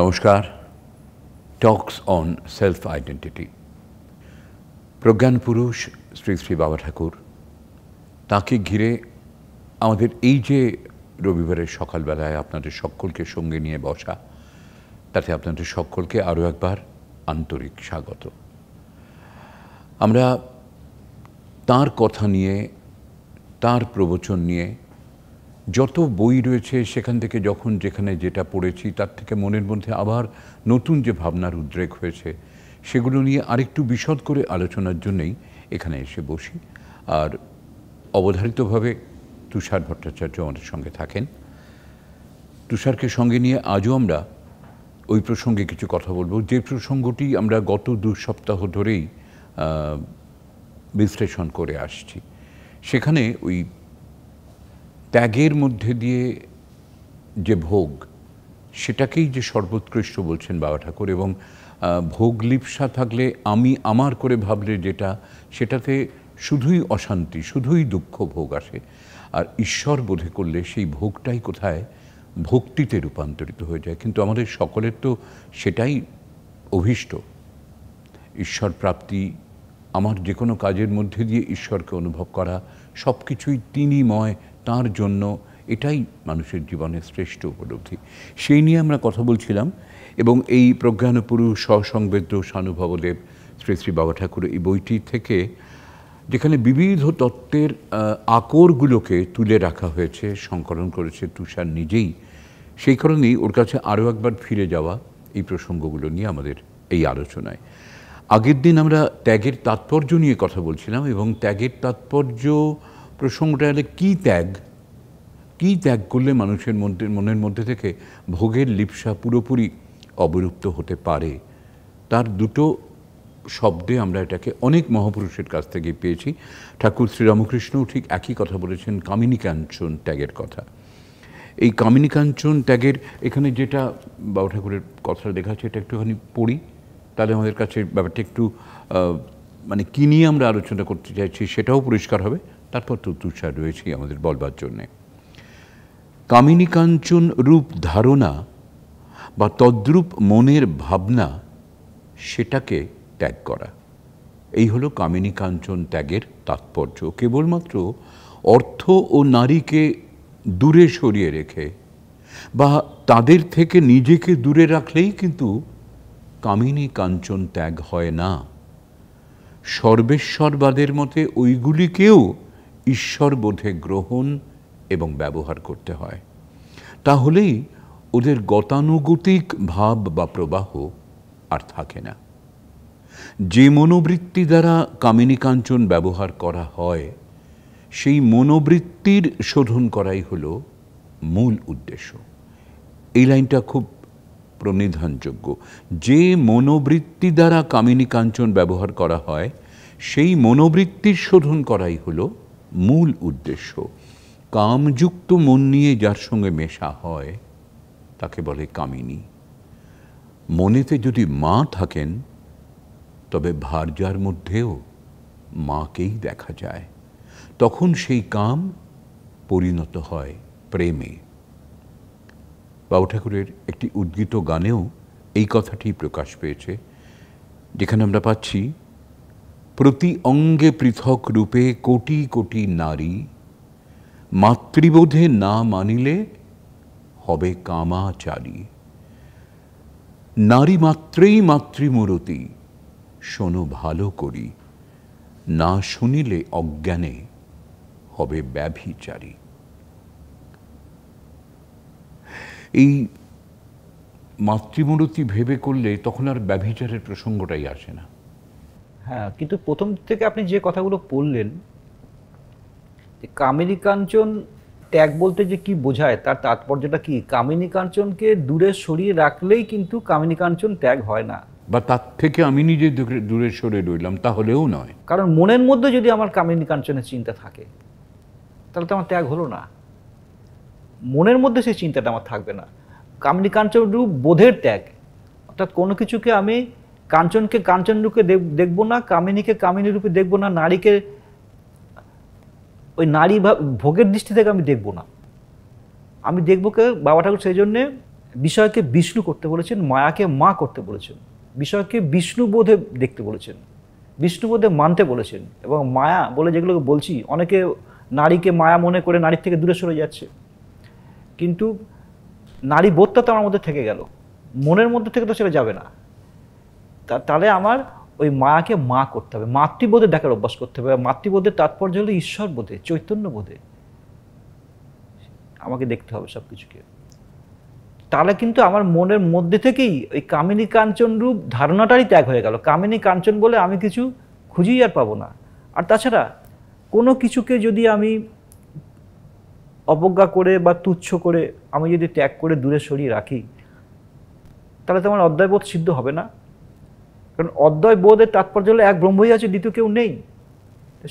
নমস্কার talks on self identity প্রজ্ঞান পুরুষ শ্রী শ্রী বাবা ঠাকুর তাকে ঘিরে আমাদের এই যে রবিবারের সকালবেলায় আপনাদের সকলকে সঙ্গে নিয়ে বসা তাতে আপনাদের সকলকে আরও একবার আন্তরিক স্বাগত আমরা তার কথা নিয়ে তার প্রবচন নিয়ে যত বই রয়েছে সেখান থেকে যখন যেখানে যেটা পড়েছি তার থেকে মনের মধ্যে আবার নতুন যে ভাবনার উদ্রেক হয়েছে সেগুলো নিয়ে আরেকটু বিশদ করে আলোচনার জন্যেই এখানে এসে বসি আর অবধারিতভাবে তুষার ভট্টাচার্য আমাদের সঙ্গে থাকেন তুষারকে সঙ্গে নিয়ে আজও আমরা ওই প্রসঙ্গে কিছু কথা বলবো যে প্রসঙ্গটি আমরা গত দু সপ্তাহ ধরেই বিশ্লেষণ করে আসছি সেখানে ওই ত্যাগের মধ্যে দিয়ে যে ভোগ সেটাকেই যে সর্বোৎকৃষ্ট বলছেন বাবা ঠাকুর এবং ভোগ লিপসা থাকলে আমি আমার করে ভাবলে যেটা সেটাতে শুধুই অশান্তি শুধুই দুঃখ ভোগ আসে আর ঈশ্বর বোধে করলে সেই ভোগটাই কোথায় ভক্তিতে রূপান্তরিত হয়ে যায় কিন্তু আমাদের সকলের তো সেটাই অভীষ্ট ঈশ্বর প্রাপ্তি আমার যে কোনো কাজের মধ্যে দিয়ে ঈশ্বরকে অনুভব করা সব কিছুই তিনিময় তার জন্য এটাই মানুষের জীবনের শ্রেষ্ঠ উপলব্ধি সেই নিয়ে আমরা কথা বলছিলাম এবং এই প্রজ্ঞানপুরুষ সসংবেদ্য সানুভবদেব শ্রী শ্রী বাবা ঠাকুর এই বইটি থেকে যেখানে বিবিধ তত্ত্বের আকরগুলোকে তুলে রাখা হয়েছে সংকলন করেছে তুষার নিজেই সেই কারণেই ওর কাছে আরও একবার ফিরে যাওয়া এই প্রসঙ্গগুলো নিয়ে আমাদের এই আলোচনায় আগের দিন আমরা ত্যাগের তাৎপর্য নিয়ে কথা বলছিলাম এবং ত্যাগের তাৎপর্য প্রসঙ্গটা হলে কী ত্যাগ কী ত্যাগ করলে মানুষের মধ্যে মনের মধ্যে থেকে ভোগের লিপসা পুরোপুরি অবরুপ্ত হতে পারে তার দুটো শব্দে আমরা এটাকে অনেক মহাপুরুষের কাছ থেকে পেয়েছি ঠাকুর শ্রীরামকৃষ্ণও ঠিক একই কথা বলেছেন কামিনী কাঞ্চন ত্যাগের কথা এই কামিনী কাঞ্চন ত্যাগের এখানে যেটা বাবা ঠাকুরের কথা লেখা আছে এটা একটুখানি পড়ি তাহলে আমাদের কাছে ব্যাপারটা একটু মানে কী নিয়ে আমরা আলোচনা করতে চাইছি সেটাও পরিষ্কার হবে তারপর তো তুষার রয়েছে আমাদের বলবার জন্যে কামিনী কাঞ্চন রূপ ধারণা বা তদ্রূপ মনের ভাবনা সেটাকে ত্যাগ করা এই হলো কামিনী কাঞ্চন ত্যাগের তাৎপর্য কেবলমাত্র অর্থ ও নারীকে দূরে সরিয়ে রেখে বা তাদের থেকে নিজেকে দূরে রাখলেই কিন্তু কামিনী কাঞ্চন ত্যাগ হয় না সর্বেশ্বরবাদের মতে ওইগুলিকেও ঈশ্বর বোধে গ্রহণ এবং ব্যবহার করতে হয় তাহলেই ওদের গতানুগতিক ভাব বা প্রবাহ আর থাকে না যে মনোবৃত্তি দ্বারা কামিনী কাঞ্চন ব্যবহার করা হয় সেই মনোবৃত্তির শোধন করাই হলো মূল উদ্দেশ্য এই লাইনটা খুব প্রণিধানযোগ্য যে মনোবৃত্তি দ্বারা কামিনী কাঞ্চন ব্যবহার করা হয় সেই মনোবৃত্তির শোধন করাই হলো মূল উদ্দেশ্য কামযুক্ত মন নিয়ে যার সঙ্গে মেশা হয় তাকে বলে কামিনী মনেতে যদি মা থাকেন তবে ভার্যার মধ্যেও মাকেই দেখা যায় তখন সেই কাম পরিণত হয় প্রেমে বাবু ঠাকুরের একটি উদ্গীত গানেও এই কথাটি প্রকাশ পেয়েছে যেখানে আমরা পাচ্ছি প্রতি অঙ্গে পৃথক রূপে কোটি কোটি নারী মাতৃবোধে না মানিলে হবে কামাচারী নারী মাত্রেই মাতৃমূরতি শোনো ভালো করি না শুনিলে অজ্ঞানে হবে ব্যভিচারী এই মাতৃমূরতি ভেবে করলে তখন আর ব্যভিচারের প্রসঙ্গটাই আসে না হ্যাঁ কিন্তু প্রথম থেকে আপনি যে কথাগুলো বললেন কামিনী কাঞ্চন ত্যাগ বলতে যে কি বোঝায় তার তাৎপর্যটা কি কামিনী কাঞ্চনকে দূরে সরিয়ে রাখলেই কিন্তু কামিনী কাঞ্চন ত্যাগ হয় না বা তার থেকে আমি নিজে দূরে সরে রইলাম তাহলেও নয় কারণ মনের মধ্যে যদি আমার কামিনী কাঞ্চনের চিন্তা থাকে তাহলে তো আমার ত্যাগ হলো না মনের মধ্যে সেই চিন্তাটা আমার থাকবে না কামিনী কাঞ্চন রূপ বোধের ত্যাগ অর্থাৎ কোনো কিছুকে আমি কাঞ্চনকে কাঞ্চন রূপে দেখব না কামিনীকে কামিনী রূপে দেখব না নারীকে ওই নারী ভোগের দৃষ্টি থেকে আমি দেখব না আমি দেখবো কে বাবা ঠাকুর সেই জন্যে বিষয়কে বিষ্ণু করতে বলেছেন মায়াকে মা করতে বলেছেন বিষয়কে বিষ্ণু বোধে দেখতে বলেছেন বিষ্ণু বোধে মানতে বলেছেন এবং মায়া বলে যেগুলোকে বলছি অনেকে নারীকে মায়া মনে করে নারীর থেকে দূরে সরে যাচ্ছে কিন্তু নারী বোধটা তো আমার মধ্যে থেকে গেল মনের মধ্যে থেকে তো সেটা যাবে না তাহলে আমার ওই মাকে মা করতে হবে মাতৃবোধে দেখার অভ্যাস করতে হবে মাতৃবোধের তাৎপর্য হলো ঈশ্বর বোধে চৈতন্য বোধে আমাকে দেখতে হবে সব কিছুকে তাহলে কিন্তু আমার মনের মধ্যে থেকেই ওই কামিনী কাঞ্চন রূপ ধারণাটারই ত্যাগ হয়ে গেল কামিনী কাঞ্চন বলে আমি কিছু খুঁজেই আর পাবো না আর তাছাড়া কোনো কিছুকে যদি আমি অবজ্ঞা করে বা তুচ্ছ করে আমি যদি ত্যাগ করে দূরে সরিয়ে রাখি তাহলে তো আমার অধ্যায়বোধ সিদ্ধ হবে না কারণ অদ্বয় বোধের তাৎপর্য হলো এক ব্রহ্মই আছে দ্বিতীয় কেউ নেই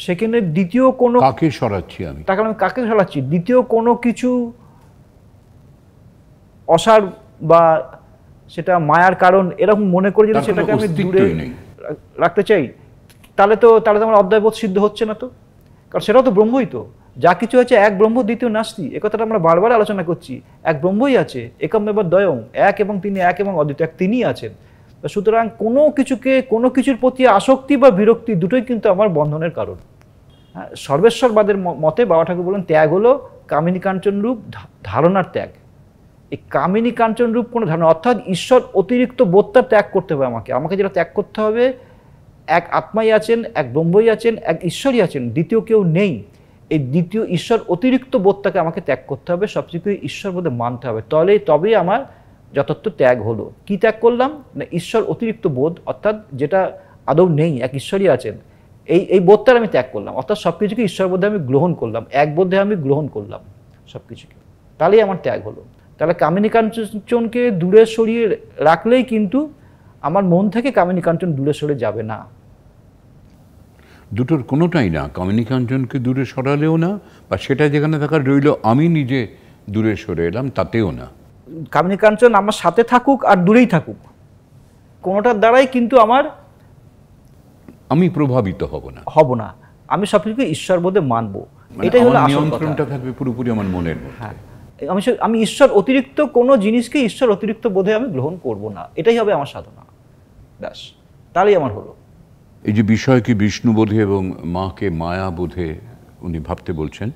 সেখানে দ্বিতীয় কোনো কাকে সরাচ্ছি আমি তাকে আমি কাকে সরাচ্ছি দ্বিতীয় কোনো কিছু অসার বা সেটা মায়ার কারণ এরকম মনে করে যদি সেটাকে আমি দূরে রাখতে চাই তাহলে তো তাহলে তো আমার অধ্যায়বোধ সিদ্ধ হচ্ছে না তো কারণ সেটাও তো ব্রহ্মই তো যা কিছু আছে এক ব্রহ্ম দ্বিতীয় নাস্তি একথাটা আমরা বারবার আলোচনা করছি এক ব্রহ্মই আছে একম এবার দয়ং এক এবং তিনি এক এবং অদ্বিতীয় এক তিনি আছেন সুতরাং কোনো কিছুকে কোনো কিছুর প্রতি আসক্তি বা বিরক্তি দুটোই কিন্তু আমার বন্ধনের কারণ হ্যাঁ সর্বেশ্বরবাদের মতে বাবা ঠাকুর বলেন ত্যাগ হলো কামিনী কাঞ্চন রূপ ধারণার ত্যাগ এই কামিনী কাঞ্চন রূপ কোনো ধারণা অর্থাৎ ঈশ্বর অতিরিক্ত বোধটা ত্যাগ করতে হবে আমাকে আমাকে যেটা ত্যাগ করতে হবে এক আত্মাই আছেন এক ব্রহ্মই আছেন এক ঈশ্বরই আছেন দ্বিতীয় কেউ নেই এই দ্বিতীয় ঈশ্বর অতিরিক্ত বোধটাকে আমাকে ত্যাগ করতে হবে সবচেয়ে ঈশ্বর বোধে মানতে হবে তাহলে তবেই আমার যথার্থ ত্যাগ হলো কি ত্যাগ করলাম না ঈশ্বর অতিরিক্ত বোধ অর্থাৎ যেটা আদৌ নেই এক ঈশ্বরই আছেন এই এই বোধটার আমি ত্যাগ করলাম অর্থাৎ সব কিছুকে ঈশ্বর বোধে আমি গ্রহণ করলাম এক বোধে আমি গ্রহণ করলাম সব কিছুকে তাহলেই আমার ত্যাগ হলো তাহলে কামিনী কাঞ্চনকে দূরে সরিয়ে রাখলেই কিন্তু আমার মন থেকে কামিনী কাঞ্চন দূরে সরে যাবে না দুটোর কোনোটাই না কামিনী কাঞ্চনকে দূরে সরালেও না বা সেটা যেখানে থাকার রইল আমি নিজে দূরে সরে এলাম তাতেও না কামিনী কাঞ্চন আমার সাথে থাকুক আর দূরেই থাকুক কোনোটার দ্বারাই কিন্তু আমার আমি প্রভাবিত হব না হব না আমি সব কিছু ঈশ্বর বোধে মানবো মানে এটাই হলো নিয়ন্ত্রণটা থাকবে পুরোপুরি আমার মনের হ্যাঁ। আমি আমি ঈশ্বর অতিরিক্ত কোনো জিনিসকে ঈশ্বর অতিরিক্ত বোধে আমি গ্রহণ করব না এটাই হবে আমার সাধনা ব্যাস তাহলেই আমার হলো এই যে বিষয়কে বিষ্ণু বোধে এবং মাকে মায়া বোধে উনি ভাবতে বলছেন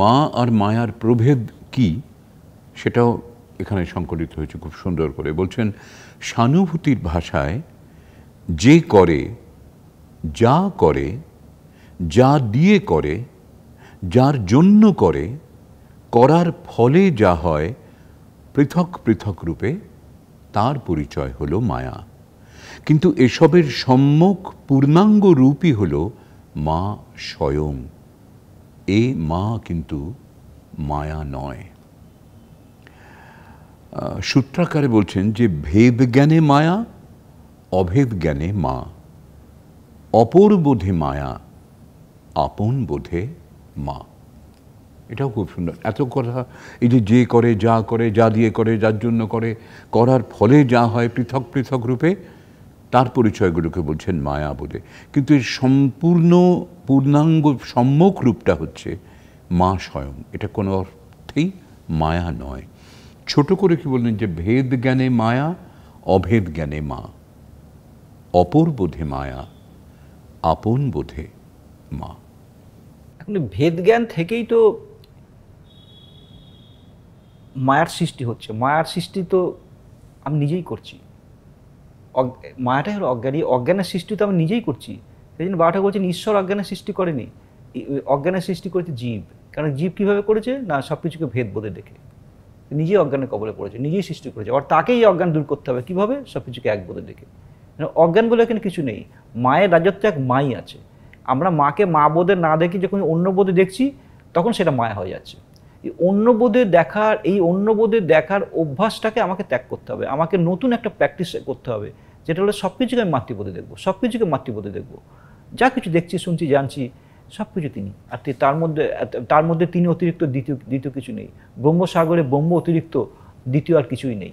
মা আর মায়ার প্রভেদ কি সেটাও এখানে সংকলিত হয়েছে খুব সুন্দর করে বলছেন সানুভূতির ভাষায় যে করে যা করে যা দিয়ে করে যার জন্য করে করার ফলে যা হয় পৃথক পৃথক রূপে তার পরিচয় হলো মায়া কিন্তু এসবের সম্মুখ পূর্ণাঙ্গ রূপই হল মা স্বয়ং এ মা কিন্তু মায়া নয় সূত্রাকারে বলছেন যে ভেদ জ্ঞানে মায়া অভেদ জ্ঞানে মা অপর বোধে মায়া আপন বোধে মা এটাও খুব সুন্দর এত কথা এই যে যে করে যা করে যা দিয়ে করে যার জন্য করে করার ফলে যা হয় পৃথক পৃথক রূপে তার পরিচয়গুলোকে বলছেন মায়া বলে কিন্তু এর সম্পূর্ণ পূর্ণাঙ্গ সম্মুখ রূপটা হচ্ছে মা স্বয়ং এটা কোনো অর্থেই মায়া নয় ছোট করে কি বললেন যে ভেদ জ্ঞানে মায়া অভেদ জ্ঞানে মা অপর বোধে মায়া আপন বোধে মা এখন ভেদ জ্ঞান থেকেই তো মায়ার সৃষ্টি হচ্ছে মায়ার সৃষ্টি তো আমি নিজেই করছি মায়াটাই হলো অজ্ঞানী অজ্ঞানের সৃষ্টি তো আমি নিজেই করছি সেই জন্য বারোটা বলছেন ঈশ্বর অজ্ঞানের সৃষ্টি করেনি অজ্ঞানের সৃষ্টি করেছে জীব কারণ জীব কিভাবে করেছে না সব কিছুকে ভেদ বোধে দেখে নিজেই অজ্ঞানের কবলে পড়েছে নিজেই সৃষ্টি করেছে আর তাকেই অজ্ঞান দূর করতে হবে কীভাবে সব কিছুকে এক বোধে দেখে মানে অজ্ঞান বলে এখানে কিছু নেই মায়ের রাজত্ব এক মাই আছে আমরা মাকে মা বোধে না দেখি যখন অন্য বোধে দেখছি তখন সেটা মায়া হয়ে যাচ্ছে এই অন্য বোধে দেখার এই অন্য বোধে দেখার অভ্যাসটাকে আমাকে ত্যাগ করতে হবে আমাকে নতুন একটা প্র্যাকটিস করতে হবে যেটা হলো সব কিছুকে আমি মাতৃপদে দেখবো সব কিছুকে মাতৃপদে দেখবো যা কিছু দেখছি শুনছি জানছি সব কিছু তিনি আর তার মধ্যে তার মধ্যে তিনি অতিরিক্ত দ্বিতীয় দ্বিতীয় কিছু নেই ব্রহ্মসাগরে ব্রহ্ম অতিরিক্ত দ্বিতীয় আর কিছুই নেই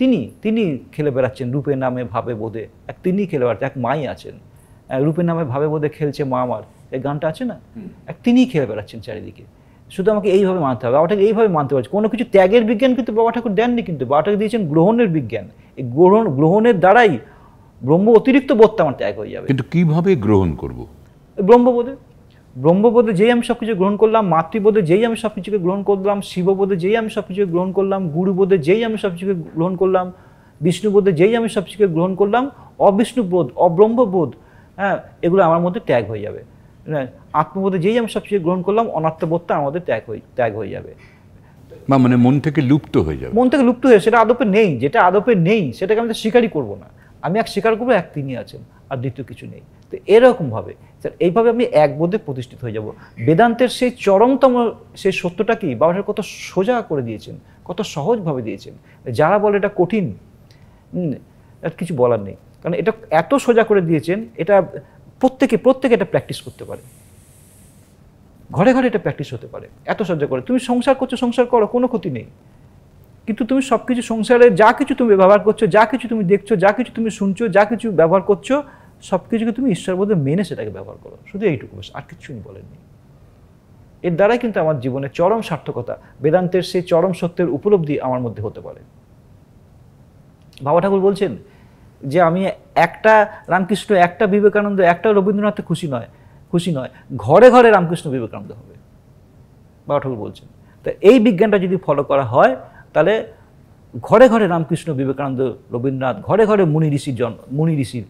তিনি তিনি খেলে বেড়াচ্ছেন রূপের নামে ভাবে বোধে এক তিনি খেলে বেড়াচ্ছেন এক মাই আছেন রূপের নামে ভাবে বোধে খেলছে মা আমার এই গানটা আছে না এক তিনিই খেলে বেড়াচ্ছেন চারিদিকে শুধু আমাকে এইভাবে মানতে হবে বাবাটাকে এইভাবে মানতে পারছে কোনো কিছু ত্যাগের বিজ্ঞান কিন্তু বাবা ঠাকুর দেননি কিন্তু বাবাটাকে দিয়েছেন গ্রহণের বিজ্ঞান এই গ্রহণ গ্রহণের দ্বারাই ব্রহ্ম অতিরিক্ত বোধটা আমার ত্যাগ হয়ে যাবে কিন্তু কিভাবে গ্রহণ করবো ব্রহ্মবোধে ব্রহ্মবোধে যেই আমি সব কিছু গ্রহণ করলাম মাতৃবোধে যেই আমি সব কিছুকে গ্রহণ করলাম শিববোধে যেই আমি সব কিছুকে গ্রহণ করলাম গুরুবোধে যেই আমি সব কিছুকে গ্রহণ করলাম বিষ্ণুবোধে যেই আমি সব কিছুকে গ্রহণ করলাম অবিষ্ণুবোধ অব্রহ্মবোধ হ্যাঁ এগুলো আমার মধ্যে ত্যাগ হয়ে যাবে হ্যাঁ আত্মবোধে যেই আমি সব কিছু গ্রহণ করলাম অনাত্মবোধটা আমাদের ত্যাগ হয়ে ত্যাগ হয়ে যাবে বা মানে মন থেকে লুপ্ত হয়ে যাবে মন থেকে লুপ্ত হয়ে সেটা আদপে নেই যেটা আদপে নেই সেটাকে আমি তো স্বীকারই করবো না আমি এক স্বীকার করবো এক তিনি আছেন আর দ্বিতীয় কিছু নেই তো এরকমভাবে স্যার এইভাবে আমি এক বোধে প্রতিষ্ঠিত হয়ে যাব বেদান্তের সেই চরমতম সেই সত্যটাকেই বাবা সাহেব কত সোজা করে দিয়েছেন কত সহজভাবে দিয়েছেন যারা বলে এটা কঠিন কিছু বলার নেই কারণ এটা এত সোজা করে দিয়েছেন এটা প্রত্যেকে প্রত্যেকে এটা প্র্যাকটিস করতে পারে ঘরে ঘরে এটা প্র্যাকটিস হতে পারে এত সজ্জা করে তুমি সংসার করছো সংসার করো কোনো ক্ষতি নেই কিন্তু তুমি সব কিছু সংসারে যা কিছু তুমি ব্যবহার করছো যা কিছু তুমি দেখছো যা কিছু তুমি শুনছো যা কিছু ব্যবহার করছো সব কিছুকে তুমি ঈশ্বরবোধে মেনে সেটাকে ব্যবহার করো শুধু এইটুকু বেশ আর কিছুই বলেননি এর দ্বারাই কিন্তু আমার জীবনে চরম সার্থকতা বেদান্তের সেই চরম সত্যের উপলব্ধি আমার মধ্যে হতে পারে বাবা ঠাকুর বলছেন যে আমি একটা রামকৃষ্ণ একটা বিবেকানন্দ একটা রবীন্দ্রনাথে খুশি নয় খুশি নয় ঘরে ঘরে রামকৃষ্ণ বিবেকানন্দ হবে বাবা ঠাকুর বলছেন তো এই বিজ্ঞানটা যদি ফলো করা হয় তাহলে ঘরে ঘরে রামকৃষ্ণ বিবেকানন্দ রবীন্দ্রনাথ ঘরে ঘরে মুনি ঋষির জন্ম মুনি ঋষির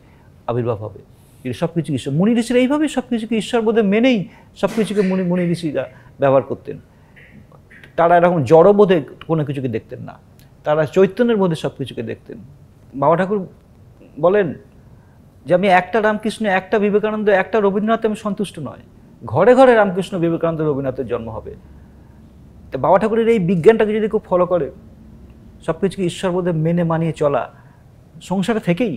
আবির্ভাব হবে এটা সব কিছুকে ঈশ্বর মুনি ঋষিরা এইভাবে সব কিছুকে ঈশ্বর বোধে মেনেই সব কিছুকে মুনি মুনি ঋষিরা ব্যবহার করতেন তারা এরকম বোধে কোনো কিছুকে দেখতেন না তারা চৈতন্যের মধ্যে সব কিছুকে দেখতেন বাবা ঠাকুর বলেন যে আমি একটা রামকৃষ্ণ একটা বিবেকানন্দ একটা রবীন্দ্রনাথে আমি সন্তুষ্ট নয় ঘরে ঘরে রামকৃষ্ণ বিবেকানন্দ রবীন্দ্রনাথের জন্ম হবে তো বাবা ঠাকুরের এই বিজ্ঞানটাকে যদি খুব ফলো করে সব কিছুকে ঈশ্বরবোধে মেনে মানিয়ে চলা সংসারে থেকেই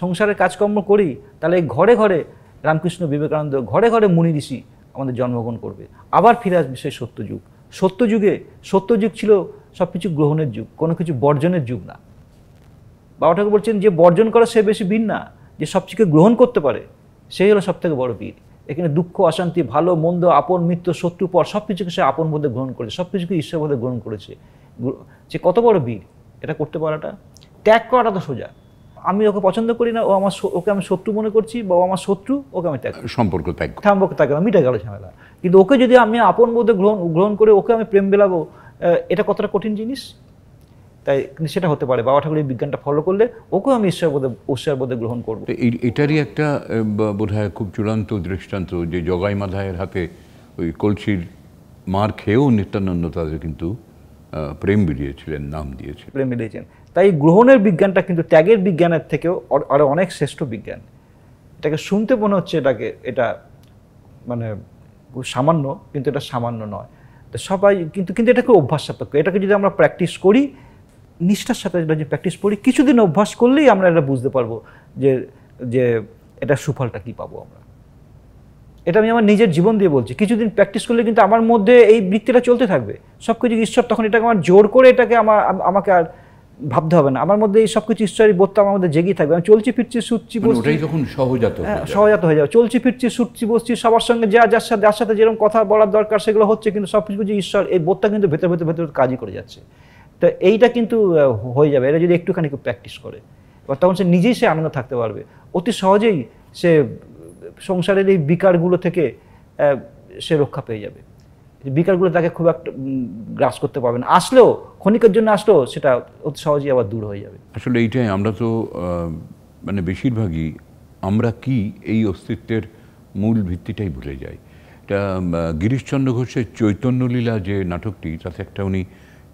সংসারের কাজকর্ম করি তাহলে ঘরে ঘরে রামকৃষ্ণ বিবেকানন্দ ঘরে ঘরে মুনি ঋষি আমাদের জন্মগ্রহণ করবে আবার ফিরে আসবে সেই সত্যযুগ সত্যযুগে সত্যযুগ ছিল সব কিছু গ্রহণের যুগ কোনো কিছু বর্জনের যুগ না বাবা ঠাকুর বলছেন যে বর্জন করা সে বেশি বীর না যে সবচেয়ে গ্রহণ করতে পারে সেই হলো সবথেকে বড় বীর এখানে দুঃখ অশান্তি ভালো মন্দ আপন মৃত্যু শত্রু পর সব কিছুকে সে আপন বোধে গ্রহণ করেছে সব কিছুকে ঈশ্বর বোধে গ্রহণ করেছে যে কত বড় বীর এটা করতে পারাটা ত্যাগ করাটা তো সোজা আমি ওকে পছন্দ করি না ও আমার ওকে আমি শত্রু মনে করছি বা ও আমার শত্রু ওকে আমি ত্যাগ সম্পর্ক ত্যাগ সম্পর্ক ত্যাগ মিটে গেল ঝামেলা কিন্তু ওকে যদি আমি আপন বোধে গ্রহণ গ্রহণ করে ওকে আমি প্রেম বেলাবো এটা কতটা কঠিন জিনিস তাই সেটা হতে পারে বাবা ঠাকুরের বিজ্ঞানটা ফলো করলে ওকেও আমি ঈশ্বর বোধে ঈশ্বর বোধে গ্রহণ করবো এটারই একটা বোধ খুব চূড়ান্ত দৃষ্টান্ত যে জগাই মাধায়ের হাতে ওই কলসির মার খেয়েও নিত্যানন্দ তাদের কিন্তু প্রেম বেরিয়েছিলেন নাম দিয়েছিলেন প্রেম বেরিয়েছেন তাই গ্রহণের বিজ্ঞানটা কিন্তু ত্যাগের বিজ্ঞানের থেকেও আরও অনেক শ্রেষ্ঠ বিজ্ঞান এটাকে শুনতে মনে হচ্ছে এটাকে এটা মানে সামান্য কিন্তু এটা সামান্য নয় তো সবাই কিন্তু কিন্তু এটাকে অভ্যাস সাপেক্ষ এটাকে যদি আমরা প্র্যাকটিস করি নিষ্ঠার সাথে যদি প্র্যাকটিস করি কিছুদিন অভ্যাস করলেই আমরা এটা বুঝতে পারবো যে যে এটা সুফলটা কি পাবো আমরা এটা আমি আমার নিজের জীবন দিয়ে বলছি কিছুদিন প্র্যাকটিস করলে কিন্তু আমার মধ্যে এই বৃত্তিটা চলতে থাকবে সব কিছু ঈশ্বর তখন এটাকে আমার জোর করে এটাকে আমার আমাকে আর ভাবতে হবে না আমার মধ্যে এই সব কিছু ঈশ্বরের বোধটা আমার মধ্যে জেগেই থাকবে আমি চলছি ফিরছি সুচ্ছি মানে বসছি যখন সহজাত হ্যাঁ, সহজাত হয়ে যাবে চলছি ফিরছি সুচ্ছি বসছি সবার সঙ্গে যা যার সাথে যার সাথে যেরকম কথা বলার দরকার সেগুলো হচ্ছে কিন্তু সব কিছু ঈশ্বর এই বোধটা কিন্তু ভেতর ভেতর ভেতর কাজই করে যাচ্ছে তো এইটা কিন্তু হয়ে যাবে এটা যদি একটুখানি প্র্যাকটিস করে তখন সে নিজেই সে আনন্দ থাকতে পারবে অতি সহজেই সে সংসারের এই বিকারগুলো থেকে সে রক্ষা পেয়ে যাবে বিকারগুলো তাকে খুব একটা গ্রাস করতে পারবে না আসলেও ক্ষণিকের জন্য আসলেও সেটা অতি সহজেই আবার দূর হয়ে যাবে আসলে এইটাই আমরা তো মানে বেশিরভাগই আমরা কি এই অস্তিত্বের মূল ভিত্তিটাই ভুলে যাই এটা গিরিশচন্দ্র ঘোষের চৈতন্যলীলা যে নাটকটি তাতে একটা উনি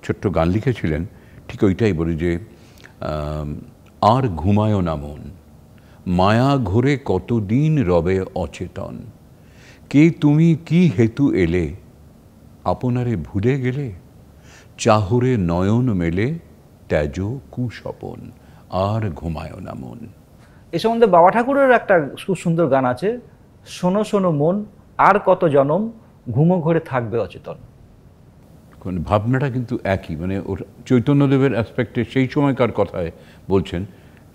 ছোট্ট গান লিখেছিলেন ঠিক ওইটাই বলি যে আর ঘুমায় না মন মায়া ঘোরে কতদিন রবে অচেতন কে তুমি কি হেতু এলে আপনারে ভুলে গেলে চাহুরে নয়ন মেলে ত্যাজ কুসপন আর ঘুমায় না মন এ সম্বন্ধে বাবা ঠাকুরের একটা খুব সুন্দর গান আছে শোনো শোনো মন আর কত জনম ঘুমো ঘরে থাকবে অচেতন ভাবনাটা কিন্তু একই মানে ওর চৈতন্যদেবের অ্যাসপেক্টে সেই সময়কার কথায় বলছেন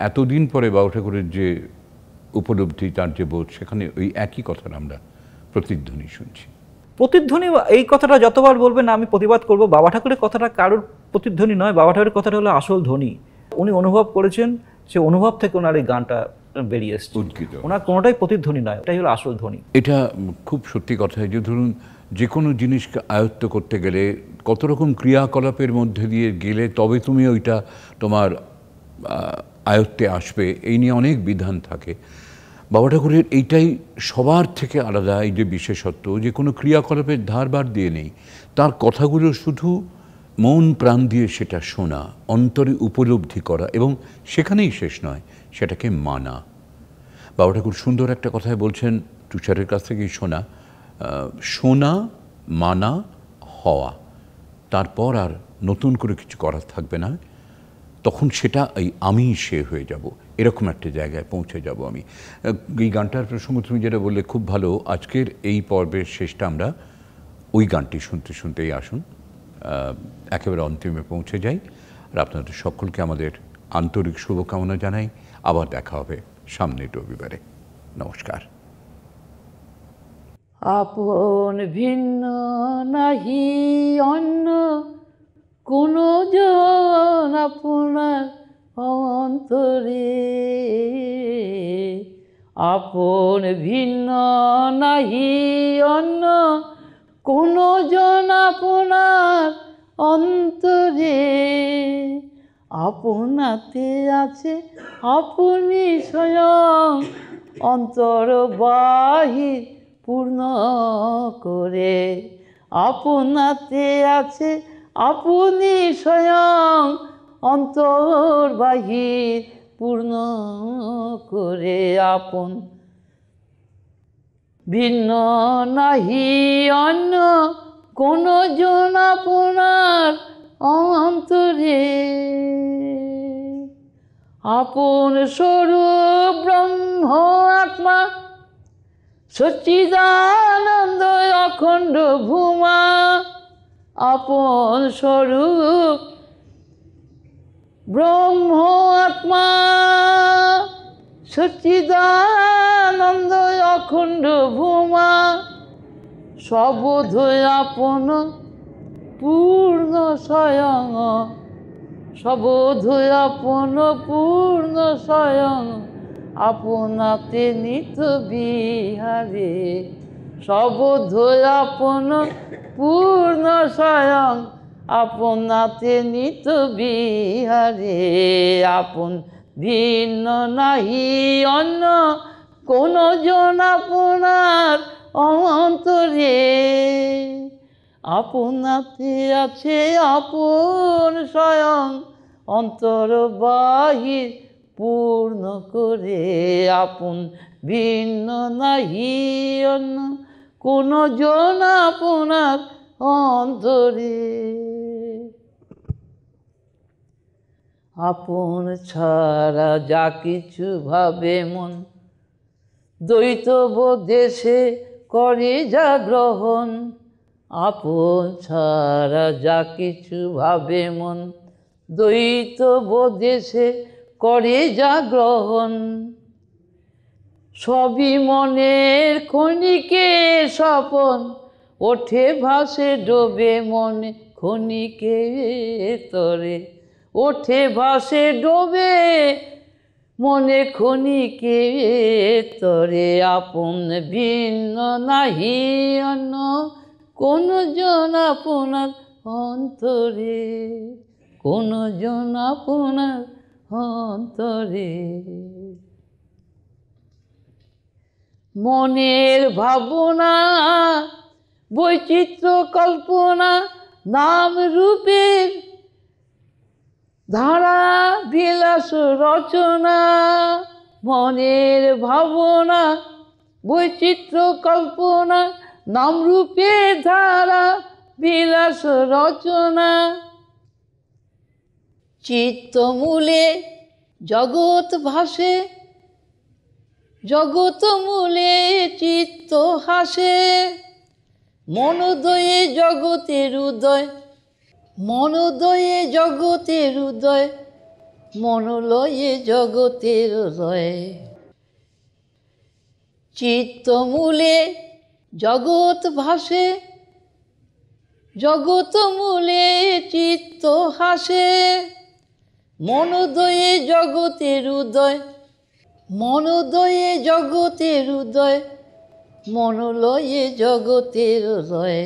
এতদিন পরে বাবা ঠাকুরের যে উপলব্ধি তার যে বোধ সেখানে ওই একই কথার আমরা প্রতিধ্বনি শুনছি প্রতিধ্বনি এই কথাটা যতবার বলবেন আমি প্রতিবাদ করব বাবা ঠাকুরের কথাটা কারোর প্রতিধ্বনি নয় বাবা ঠাকুরের কথাটা হলো আসল ধ্বনি উনি অনুভব করেছেন সে অনুভব থেকে ওনার এই গানটা বেরিয়ে এসছে ওনার কোনোটাই প্রতিধ্বনি নয় এটাই হলো আসল ধ্বনি এটা খুব সত্যি কথা যে ধরুন যে কোনো জিনিসকে আয়ত্ত করতে গেলে কত রকম ক্রিয়াকলাপের মধ্যে দিয়ে গেলে তবে তুমি ওইটা তোমার আয়ত্তে আসবে এই নিয়ে অনেক বিধান থাকে বাবা ঠাকুরের এইটাই সবার থেকে আলাদা এই যে বিশেষত্ব যে কোনো ক্রিয়াকলাপের ধারবার দিয়ে নেই তার কথাগুলো শুধু মন প্রাণ দিয়ে সেটা শোনা অন্তরে উপলব্ধি করা এবং সেখানেই শেষ নয় সেটাকে মানা বাবা ঠাকুর সুন্দর একটা কথায় বলছেন তুষারের কাছ থেকেই শোনা শোনা মানা হওয়া তারপর আর নতুন করে কিছু করার থাকবে না তখন সেটা এই আমি সে হয়ে যাব এরকম একটা জায়গায় পৌঁছে যাব আমি এই গানটার প্রসঙ্গ তুমি যেটা বললে খুব ভালো আজকের এই পর্বের শেষটা আমরা ওই গানটি শুনতে শুনতেই আসুন একেবারে অন্তিমে পৌঁছে যাই আর আপনাদের সকলকে আমাদের আন্তরিক শুভকামনা জানাই আবার দেখা হবে সামনের রবিবারে নমস্কার আপন ভিন্ন নাহি অন্য কোন জন আপনার অন্তরে আপন ভিন্ন নাহি অন্য কোন জন আপনার অন্তরে আপনাতে আছে আপনি স্বয়ং অন্তর বাহির পূর্ণ করে আপনাতে আছে আপনি স্বয়ং অন্তর্বাহী পূর্ণ করে আপন ভিন্ন নাহি অন্য কোন জন আপনার অন্তরে আপন স্বরূপ ব্রহ্ম আত্মা সচিদানন্দ অখণ্ড ভূমা আপন স্বরূপ ব্রহ্ম আত্মা সচিদানন্দ অখণ্ড ভূমা আপন পূর্ণ স্বয়ং আপন পূর্ণ স্বয়ং আপনাতে নিত বিহারে আপন পূর্ণ স্বয়ং আপনাতে নিত বিহারে আপন ভিন্ন নাহি অন্য কোন জন আপনার অন্তরে আপনাতে আছে আপন স্বয়ং অন্তর বাহির পূর্ণ করে আপন ভিন্ন নাহি অন্য কোন জন আপনার অন্তরে আপন ছাড়া যা কিছু ভাবে মন দ্বৈত দেশে করে যা গ্রহণ আপন ছাড়া যা কিছু ভাবে মন দ্বৈত দেশে করে যা গ্রহণ সবই মনের ক্ষণিকের স্বপন ওঠে ভাসে ডোবে মনে খনিকে তরে ওঠে ভাসে ডোবে মনে খনিকে তরে আপন ভিন্ন নাহি অন্য কোন জন আপনার অন্তরে কোন জন আপনার অন্তরে মনের ভাবনা বৈচিত্র্য কল্পনা নাম রূপের ধারা বিলাস রচনা মনের ভাবনা বৈচিত্র কল্পনা নামরূপের ধারা বিলাস রচনা চিত্তমূলে জগৎ ভাসে জগৎ মূলে চিত্ত হাসে মনোদয়ে জগতের উদয় মনোদয়ে জগতের উদয় মনোলয়ে জগতের লয় চিত্তমূলে জগৎ ভাসে জগত মূলে চিত্ত হাসে মনোদয়ে জগতের উদয় মনোদয়ে জগতের উদয় মনলয়ে জগতের লয়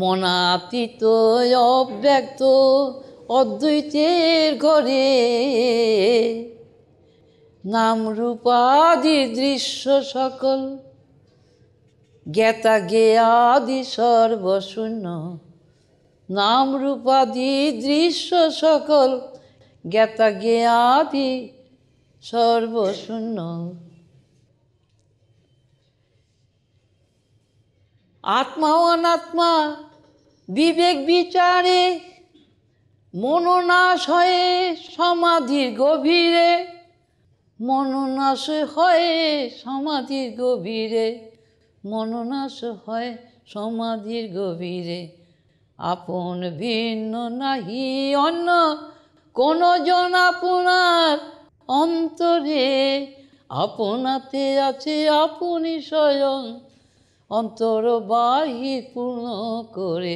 মনাতীত অব্যক্ত অদ্বৈতের ঘরে নাম রূপাদি দৃশ্য সকল জ্ঞাতা গেয়াদি সর্বশূন্য নাম রূপাদি দৃশ্য সকল জ্ঞাতা গেয়াদি সর্বশূন্য আত্মা ও অনাত্মা বিবেক বিচারে মননাশ হয়ে সমাধির গভীরে মননাশ হয়ে সমাধির গভীরে মননাশ হয় সমাধির গভীরে আপন ভিন্ন নাহি অন্য কোন জন আপনার অন্তরে আপনাতে আছে আপনি স্বয়ং অন্তর বাহির পূর্ণ করে